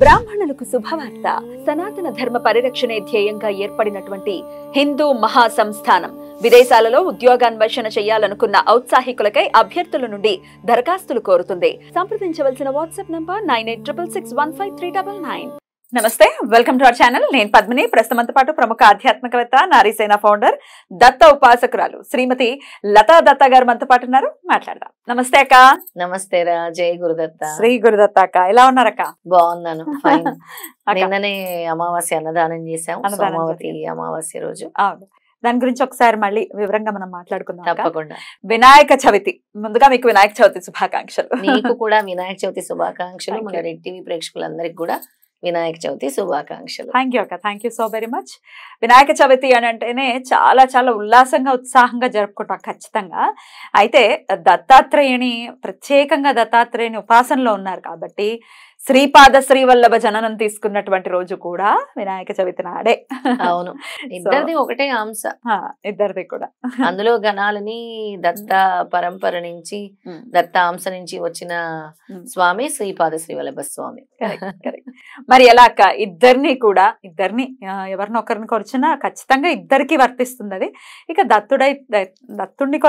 బ్రాహ్మణులకు శుభవార్త సనాతన ధర్మ పరిరక్షణే ధ్యేయంగా ఏర్పడినటువంటి హిందూ మహాసంస్థానం విదేశాలలో ఉద్యోగాన్వేషణ చేయాలనుకున్న ఔత్సాహికులకై అభ్యర్థుల నుండి దరఖాస్తులు కోరుతుంది సంప్రదించవలసిన WhatsApp number nine eight triple six one five three double nine నమస్తే వెల్కమ్ టు అవర్ ఛానల్ నేను పద్మిని ప్రస్తుతమంతో పాటు ప్రముఖ ఆధ్యాత్మికవేత్త నారీసేన ఫౌండర్ దత్త ఉపాసకురాలు శ్రీమతి లతా దత్త గారు మనతో పాటు ఉన్నారు మాట్లాడదాం నమస్తే అక్క నమస్తే రా జై గురుదత్త శ్రీ గురుదత్త అక్క ఎలా ఉన్నారక్క బాగున్నాను నిన్ననే అమావాస్య అన్నదానం చేశాం అమావతి అమావాస్య రోజు దాని గురించి ఒకసారి మళ్ళీ వివరంగా మనం మాట్లాడుకుందాం తప్పకుండా వినాయక చవితి ముందుగా మీకు వినాయక చవితి శుభాకాంక్షలు మీకు కూడా వినాయక చవితి శుభాకాంక్షలు మన రెడ్ టీవీ ప్రేక్షకులందరికీ కూడా వినాయక చవితి శుభాకాంక్షలు థ్యాంక్ యూ అక్క thank you so very much Vinayaka Chavithi అని అంటేనే చాలా చాలా ఉల్లాసంగా ఉత్సాహంగా జరుపుకుంటాం ఖచ్చితంగా అయితే దత్తాత్రేయుని ప్రత్యేకంగా దత్తాత్రేయుని ఉపాసనలో ఉన్నారు కాబట్టి శ్రీపాద శ్రీవల్లభ జననం తీసుకున్నటువంటి రోజు కూడా వినాయక చవితి నాడే అవును ఇద్దరిది ఒకటే అంశ ఇద్దరిది కూడా అందులో గణాలని దత్త పరంపర నుంచి దత్త అంశ నుంచి వచ్చిన స్వామి శ్రీపాద శ్రీవల్లభ స్వామి మరి ఎలా అక్క ఇద్దరిని కూడా ఇద్దరిని ఎవరినొకరిని కొరిచినా ఖచ్చితంగా ఇద్దరికి వర్తిస్తుంది అది ఇక దత్తుడై దత్తుడిని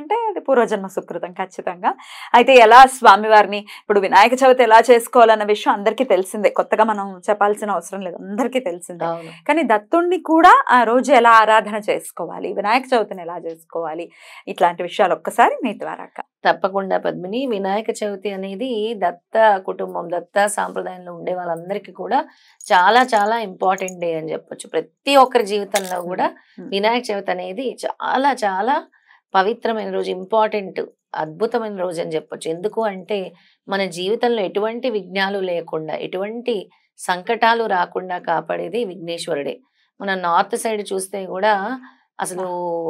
అంటే అది పూర్వజన్మ సుకృతం ఖచ్చితంగా అయితే ఎలా స్వామివారిని ఇప్పుడు వినాయక చవితి ఎలా చేసుకోవాలని అన్న విషయం అందరికీ తెలిసిందే కొత్తగా మనం చెప్పాల్సిన అవసరం లేదు అందరికీ తెలిసిందే కానీ దత్తుణ్ణి కూడా ఆ రోజు ఎలా ఆరాధన చేసుకోవాలి వినాయక చవితిని ఎలా చేసుకోవాలి ఇట్లాంటి విషయాలు ఒక్కసారి మీ ద్వారా తప్పకుండా పద్మిని వినాయక చవితి అనేది దత్త కుటుంబం దత్త సాంప్రదాయంలో ఉండే వాళ్ళందరికీ కూడా చాలా చాలా ఇంపార్టెంట్ డే అని చెప్పొచ్చు ప్రతి ఒక్కరి జీవితంలో కూడా వినాయక చవితి అనేది చాలా చాలా పవిత్రమైన రోజు ఇంపార్టెంట్ అద్భుతమైన రోజు అని చెప్పొచ్చు ఎందుకు అంటే మన జీవితంలో ఎటువంటి విఘ్నాలు లేకుండా ఎటువంటి సంకటాలు రాకుండా కాపాడేది విఘ్నేశ్వరుడే మన నార్త్ సైడ్ చూస్తే కూడా అసలు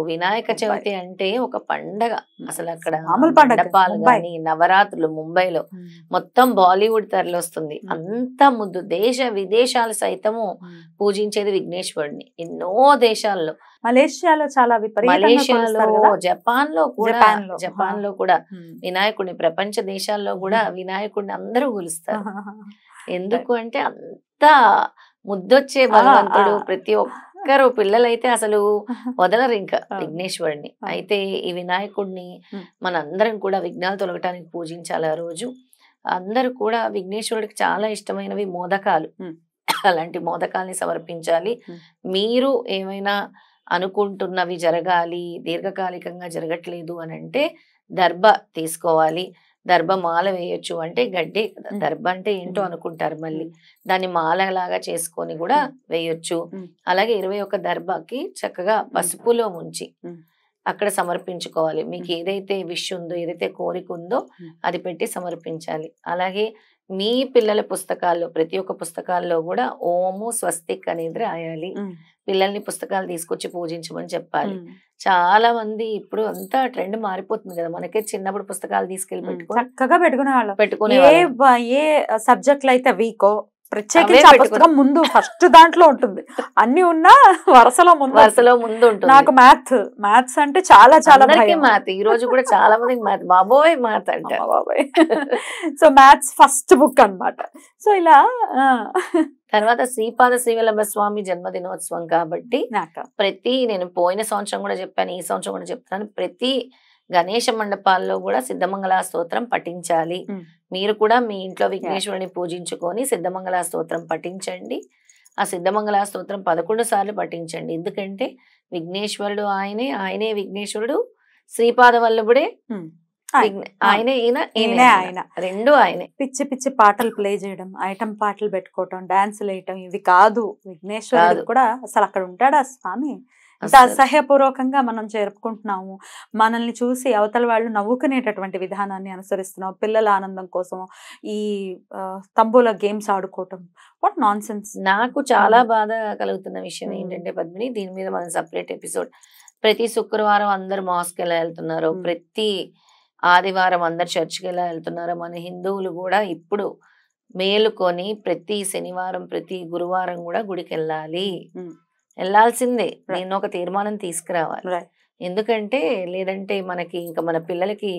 వినాయక చవితి అంటే ఒక పండగ అసలు అక్కడ కానీ నవరాత్రులు ముంబైలో మొత్తం బాలీవుడ్ తరలొస్తుంది అంత ముద్దు దేశ విదేశాలు సైతము పూజించేది విఘ్నేశ్వరుడిని ఎన్నో దేశాల్లో మలేషియాలో చాలా మలేషియాలో జపాన్ లో కూడా జపాన్ లో కూడా వినాయకుడిని ప్రపంచ దేశాల్లో కూడా వినాయకుడిని అందరూ కొలుస్తారు ఎందుకు అంటే అంత ముద్దొచ్చే బలవంతుడు ప్రతి ఒక్క ఒక్కరు పిల్లలైతే అసలు వదలరు ఇంకా విఘ్నేశ్వరుడిని అయితే ఈ వినాయకుడిని మనందరం కూడా విఘ్నాలు తొలగటానికి పూజించాలి ఆ రోజు అందరూ కూడా విఘ్నేశ్వరుడికి చాలా ఇష్టమైనవి మోదకాలు అలాంటి మోదకాల్ని సమర్పించాలి మీరు ఏమైనా అనుకుంటున్నవి జరగాలి దీర్ఘకాలికంగా జరగట్లేదు అని అంటే దర్భ తీసుకోవాలి దర్భ మాల వేయొచ్చు అంటే గడ్డి కదా దర్భ అంటే ఏంటో అనుకుంటారు మళ్ళీ దాన్ని మాలలాగా చేసుకొని కూడా వేయొచ్చు అలాగే ఇరవై ఒక్క దర్భకి చక్కగా పసుపులో ముంచి అక్కడ సమర్పించుకోవాలి మీకు ఏదైతే విష్ ఉందో ఏదైతే కోరిక ఉందో అది పెట్టి సమర్పించాలి అలాగే మీ పిల్లల పుస్తకాల్లో ప్రతి ఒక్క పుస్తకాల్లో కూడా ఓము స్వస్తిక్ అనేది రాయాలి పిల్లల్ని పుస్తకాలు తీసుకొచ్చి పూజించమని చెప్పాలి చాలా మంది ఇప్పుడు అంతా ట్రెండ్ మారిపోతుంది కదా మనకే చిన్నప్పుడు పుస్తకాలు తీసుకెళ్ళి పెట్టుకో చక్కగా పెట్టుకునే వాళ్ళు పెట్టుకునే ఏ సబ్జెక్ట్లు అయితే వీకో ప్రత్యేకించి ఆ పుస్తకం ముందు ఫస్ట్ దాంట్లో ఉంటుంది అన్ని ఉన్నా వరుసలో ముందు వరుసలో ముందు ఉంటుంది నాకు మ్యాథ్ మ్యాథ్స్ అంటే చాలా చాలా మ్యాథ్ ఈ రోజు కూడా చాలా మందికి మ్యాథ్ బాబోయ్ మ్యాథ్ అంటే బాబోయ్ సో మ్యాథ్స్ ఫస్ట్ బుక్ అనమాట సో ఇలా తర్వాత శ్రీపాద శ్రీవల్లభ స్వామి జన్మదినోత్సవం కాబట్టి ప్రతి నేను పోయిన సంవత్సరం కూడా చెప్పాను ఈ సంవత్సరం కూడా చెప్తాను ప్రతి గణేష మండపాల్లో కూడా సిద్ధమంగళ స్తోత్రం పఠించాలి మీరు కూడా మీ ఇంట్లో విఘ్నేశ్వరుని పూజించుకొని సిద్ధమంగళ స్తోత్రం పఠించండి ఆ సిద్ధమంగళ స్తోత్రం పదకొండు సార్లు పఠించండి ఎందుకంటే విఘ్నేశ్వరుడు ఆయనే ఆయనే విఘ్నేశ్వరుడు వల్లభుడే ఆయనే ఈయన ఆయన రెండు ఆయనే పిచ్చి పిచ్చి పాటలు ప్లే చేయడం ఐటమ్ పాటలు పెట్టుకోవటం డాన్సులు వేయటం ఇవి కాదు విఘ్నేశ్వరుడు కూడా అసలు అక్కడ ఉంటాడా స్వామి అంత అసహ్యపూర్వకంగా మనం జరుపుకుంటున్నాము మనల్ని చూసి అవతల వాళ్ళు నవ్వుకునేటటువంటి విధానాన్ని అనుసరిస్తున్నాం పిల్లల ఆనందం కోసం ఈ తంబూల గేమ్స్ ఆడుకోవటం వాట్ నాన్ నాకు చాలా బాధ కలుగుతున్న విషయం ఏంటంటే పద్మిని దీని మీద మనం సపరేట్ ఎపిసోడ్ ప్రతి శుక్రవారం అందరు మాస్క్ ఎలా వెళ్తున్నారు ప్రతి ఆదివారం అందరు చర్చ్కి ఎలా వెళ్తున్నారు మన హిందువులు కూడా ఇప్పుడు మేలుకొని ప్రతి శనివారం ప్రతి గురువారం కూడా గుడికి వెళ్ళాలి వెళ్లాల్సిందే నేను ఒక తీర్మానం తీసుకురావాలి ఎందుకంటే లేదంటే మనకి ఇంకా మన పిల్లలకి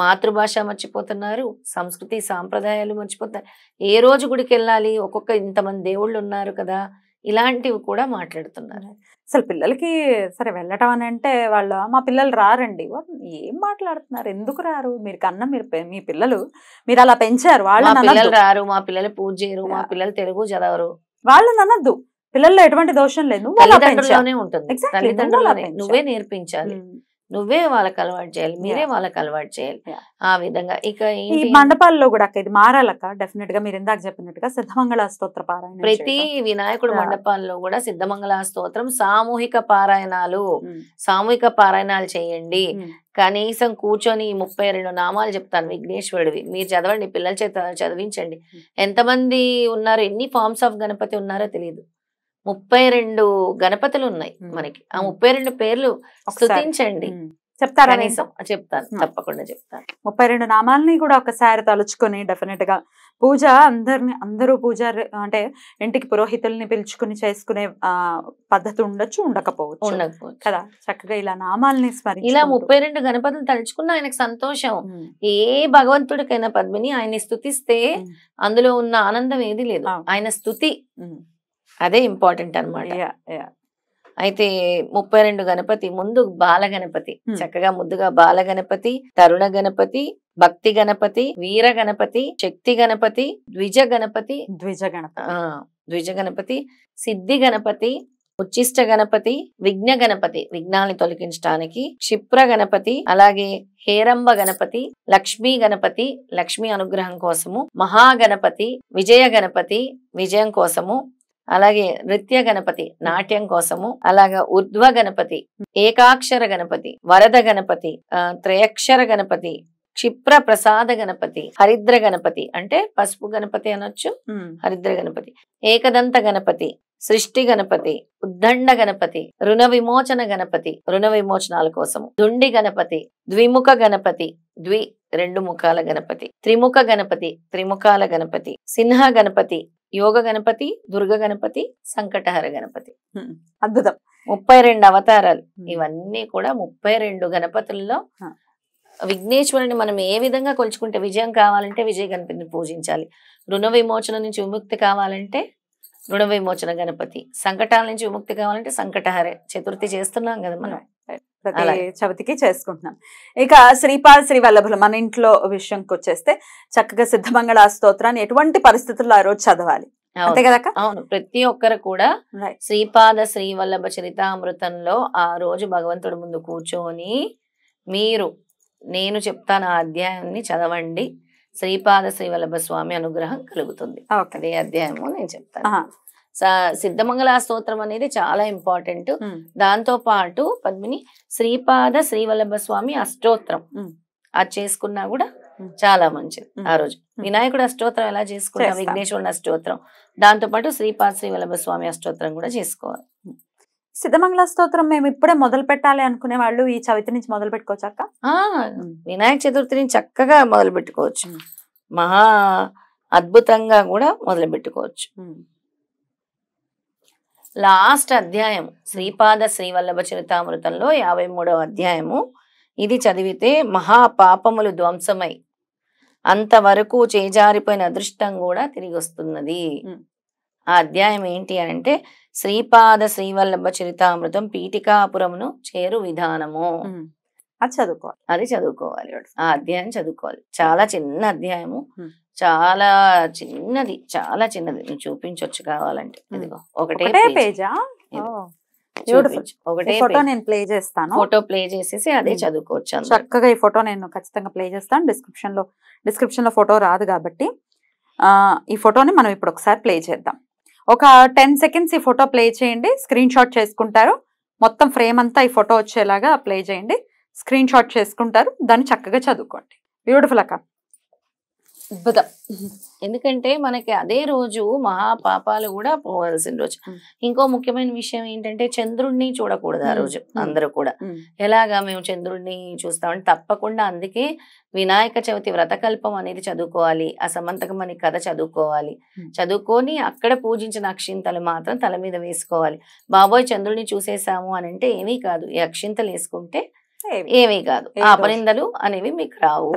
మాతృభాష మర్చిపోతున్నారు సంస్కృతి సాంప్రదాయాలు మర్చిపోతున్నారు ఏ రోజు గుడికి వెళ్ళాలి ఒక్కొక్క ఇంతమంది దేవుళ్ళు ఉన్నారు కదా ఇలాంటివి కూడా మాట్లాడుతున్నారు అసలు పిల్లలకి సరే వెళ్ళటం అని అంటే వాళ్ళు మా పిల్లలు రారండి ఏం మాట్లాడుతున్నారు ఎందుకు రారు మీరు కన్నా మీరు మీ పిల్లలు మీరు అలా పెంచారు వాళ్ళు రారు మా పిల్లలు పూజ చేయరు మా పిల్లలు తెలుగు చదవరు వాళ్ళని అనద్దు పిల్లల్లో ఎటువంటి దోషం లేదు ఉంటుంది నువ్వే నేర్పించాలి hmm. నువ్వే వాళ్ళకి అలవాటు చేయాలి మీరే వాళ్ళకి అలవాటు చేయాలి ఆ విధంగా ఇక ఈ మండపాల్లో కూడా ఇది మారాలక్క డెఫినెట్ గా మీరు ఇందాక చెప్పినట్టుగా సిద్ధమంగళ స్తోత్ర పారాయణ ప్రతి వినాయకుడు మండపాల్లో కూడా సిద్ధమంగళ స్తోత్రం సామూహిక పారాయణాలు hmm. సామూహిక పారాయణాలు చేయండి hmm. కనీసం కూర్చొని ముప్పై రెండు నామాలు చెప్తాను విఘ్నేశ్వరుడివి మీరు చదవండి పిల్లల చేత చదివించండి ఎంతమంది ఉన్నారు ఎన్ని ఫార్మ్స్ ఆఫ్ గణపతి ఉన్నారో తెలియదు ముప్పై రెండు గణపతులు ఉన్నాయి మనకి ఆ ముప్పై రెండు పేర్లు స్థుతించండి చెప్తారా కనీసం చెప్తాను తప్పకుండా చెప్తాను ముప్పై రెండు నామాలని కూడా ఒకసారి తలుచుకొని డెఫినెట్ గా పూజ అందరిని అందరూ పూజ అంటే ఇంటికి పురోహితుల్ని పిలుచుకుని చేసుకునే పద్ధతి ఉండొచ్చు ఉండకపోవచ్చు ఉండకపోవచ్చు కదా చక్కగా ఇలా నామాలని స్మరి ఇలా ముప్పై రెండు గణపతులు తలుచుకున్న ఆయనకు సంతోషం ఏ భగవంతుడికైనా పద్మిని ఆయన్ని స్థుతిస్తే అందులో ఉన్న ఆనందం ఏది లేదు ఆయన స్థుతి అదే ఇంపార్టెంట్ అనమాట అయితే ముప్పై రెండు గణపతి ముందు బాల గణపతి చక్కగా ముద్దుగా బాల గణపతి తరుణ గణపతి భక్తి గణపతి వీర గణపతి శక్తి గణపతి ద్విజ గణపతి ద్విజ గణపతి ద్విజ గణపతి సిద్ధి గణపతి ఉచ్చిష్ట గణపతి విఘ్న గణపతి విఘ్నాన్ని తొలగించడానికి క్షిప్ర గణపతి అలాగే హేరంబ గణపతి లక్ష్మీ గణపతి లక్ష్మీ అనుగ్రహం కోసము మహాగణపతి విజయ గణపతి విజయం కోసము అలాగే నృత్య గణపతి నాట్యం కోసము అలాగా ఉర్ధ్వ గణపతి ఏకాక్షర గణపతి వరద గణపతి త్రయక్షర గణపతి క్షిప్ర ప్రసాద గణపతి హరిద్ర గణపతి అంటే పసుపు గణపతి అనొచ్చు హరిద్ర గణపతి ఏకదంత గణపతి సృష్టి గణపతి ఉద్దండ గణపతి రుణ విమోచన గణపతి రుణ విమోచనాల కోసము దుండి గణపతి ద్విముఖ గణపతి ద్వి రెండు ముఖాల గణపతి త్రిముఖ గణపతి త్రిముఖాల గణపతి సిన్హ గణపతి యోగ గణపతి దుర్గ గణపతి సంకటహర గణపతి అద్భుతం ముప్పై రెండు అవతారాలు ఇవన్నీ కూడా ముప్పై రెండు గణపతుల్లో విఘ్నేశ్వరుని మనం ఏ విధంగా కొలుచుకుంటే విజయం కావాలంటే విజయ గణపతిని పూజించాలి రుణ విమోచన నుంచి విముక్తి కావాలంటే రుణ విమోచన గణపతి సంకటాల నుంచి విముక్తి కావాలంటే సంకటహరే చతుర్థి చేస్తున్నాం కదా మనం ప్రతి చవితికి చేసుకుంటున్నాం ఇక శ్రీపాద శ్రీ వల్లభులు మన ఇంట్లో విషయంకి వచ్చేస్తే చక్కగా సిద్ధమంగళ స్తోత్రాన్ని ఎటువంటి పరిస్థితుల్లో ఆ రోజు చదవాలి అంతే కదా అవును ప్రతి ఒక్కరు కూడా శ్రీపాద శ్రీవల్లభ చరితామృతంలో ఆ రోజు భగవంతుడి ముందు కూర్చొని మీరు నేను చెప్తాను ఆ అధ్యాయాన్ని చదవండి శ్రీపాద శ్రీవల్లభ స్వామి అనుగ్రహం కలుగుతుంది అదే అధ్యాయము నేను చెప్తాను సిద్ధమంగళ స్తోత్రం అనేది చాలా ఇంపార్టెంట్ దాంతో పాటు పద్మిని శ్రీపాద శ్రీవల్లభ స్వామి అష్టోత్రం అది చేసుకున్నా కూడా చాలా మంచిది ఆ రోజు వినాయకుడు అష్టోత్రం ఎలా చేసుకుంటాం విఘ్నేశ్వరుని అష్టోత్రం దాంతో పాటు శ్రీపాద శ్రీవల్లభ స్వామి అష్టోత్రం కూడా చేసుకోవాలి సిద్ధమంగళ స్తోత్రం మేము ఇప్పుడే మొదలు పెట్టాలి అనుకునే వాళ్ళు ఈ చవితి నుంచి మొదలు పెట్టుకోవచ్చక్క వినాయక చతుర్థిని చక్కగా మొదలు పెట్టుకోవచ్చు మహా అద్భుతంగా కూడా మొదలు పెట్టుకోవచ్చు లాస్ట్ అధ్యాయం శ్రీపాద శ్రీవల్లభ చరితామృతంలో యాభై మూడవ అధ్యాయము ఇది చదివితే మహాపాపములు ధ్వంసమై అంతవరకు చేజారిపోయిన అదృష్టం కూడా తిరిగి వస్తున్నది ఆ అధ్యాయం ఏంటి అంటే శ్రీపాద శ్రీవల్లభ చరితామృతం పీఠికాపురమును చేరు విధానము అది చదువుకోవాలి అది చదువుకోవాలి ఆ అధ్యాయం చదువుకోవాలి చాలా చిన్న అధ్యాయము hmm. చాలా చిన్నది చాలా చిన్నది నువ్వు చూపించవచ్చు కావాలంటే hmm. ఒకటే పేజా ఫోటో నేను ప్లే చేస్తాను ఫోటో ప్లే చేసేసి అదే hmm. చదువుకోవచ్చు చక్కగా ఈ ఫోటో నేను ఖచ్చితంగా ప్లే చేస్తాను డిస్క్రిప్షన్ లో డిస్క్రిప్షన్ లో ఫోటో రాదు కాబట్టి ఈ ఫోటోని మనం ఇప్పుడు ఒకసారి ప్లే చేద్దాం ఒక టెన్ సెకండ్స్ ఈ ఫోటో ప్లే చేయండి స్క్రీన్ షాట్ చేసుకుంటారు మొత్తం ఫ్రేమ్ అంతా ఈ ఫోటో వచ్చేలాగా ప్లే చేయండి స్క్రీన్ షాట్ చేసుకుంటారు దాన్ని చక్కగా చదువుకోండి బ్యూటిఫుల్ అక్క అద్భుతం ఎందుకంటే మనకి అదే రోజు మహా పాపాలు కూడా పోవాల్సిన రోజు ఇంకో ముఖ్యమైన విషయం ఏంటంటే చంద్రుడిని చూడకూడదు ఆ రోజు అందరూ కూడా ఎలాగా మేము చంద్రుడిని చూస్తామని తప్పకుండా అందుకే వినాయక చవితి వ్రతకల్పం అనేది చదువుకోవాలి ఆ సమంతకం అనే కథ చదువుకోవాలి చదువుకొని అక్కడ పూజించిన అక్షింతలు మాత్రం తల మీద వేసుకోవాలి బాబోయ్ చంద్రుడిని చూసేసాము అని అంటే ఏమీ కాదు ఈ అక్షింతలు వేసుకుంటే ఏమీ కాదు పరిందలు అనేవి మీకు రావు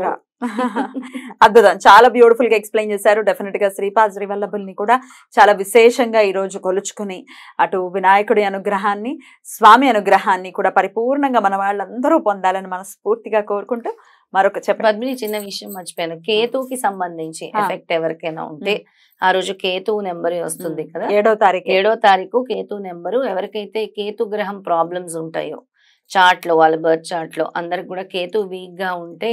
అద్భుతం చాలా బ్యూటిఫుల్ గా ఎక్స్ప్లెయిన్ చేశారు డెఫినెట్ గా శ్రీపాద ని కూడా చాలా విశేషంగా ఈ రోజు కొలుచుకుని అటు వినాయకుడి అనుగ్రహాన్ని స్వామి అనుగ్రహాన్ని కూడా పరిపూర్ణంగా మన వాళ్ళందరూ పొందాలని మనస్ఫూర్తిగా కోరుకుంటూ మరొక చెప్పి చిన్న విషయం మర్చిపోయాను కేతుకి సంబంధించి ఎఫెక్ట్ ఎవరికైనా ఉంటే ఆ రోజు కేతు నెంబర్ వస్తుంది కదా ఏడో తారీఖు ఏడో తారీఖు కేతు నెంబరు ఎవరికైతే కేతు గ్రహం ప్రాబ్లమ్స్ ఉంటాయో చార్ట్లో వాళ్ళ బర్త్ చార్ట్లో అందరికి కూడా కేతు వీక్గా ఉంటే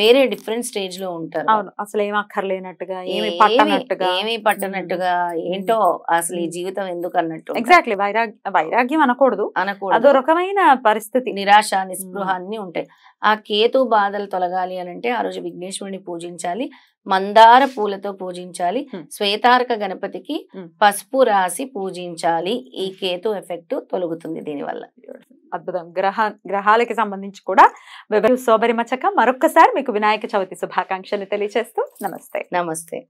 వేరే డిఫరెంట్ స్టేజ్ లో ఉంటారు అవును అసలు ఏమి అక్కర్లేనట్టుగా ఏమి పట్టనట్టుగా ఏమి పట్టనట్టుగా ఏంటో అసలు ఈ జీవితం ఎందుకు అన్నట్టు ఎగ్జాక్ట్లీ వైరాగ్య వైరాగ్యం అనకూడదు అనకూడదు రకమైన పరిస్థితి నిరాశ నిస్పృహ అన్ని ఉంటాయి ఆ కేతు బాధలు తొలగాలి అని అంటే ఆ రోజు విఘ్నేశ్వరుని పూజించాలి మందార పూలతో పూజించాలి శ్వేతార్క గణపతికి పసుపు రాసి పూజించాలి ఈ కేతు ఎఫెక్ట్ తొలుగుతుంది దీనివల్ల అద్భుతం గ్రహ గ్రహాలకి సంబంధించి కూడా వివరి సోబరి మచ్చక మరొక్కసారి మీకు వినాయక చవితి శుభాకాంక్షలు తెలియజేస్తూ నమస్తే నమస్తే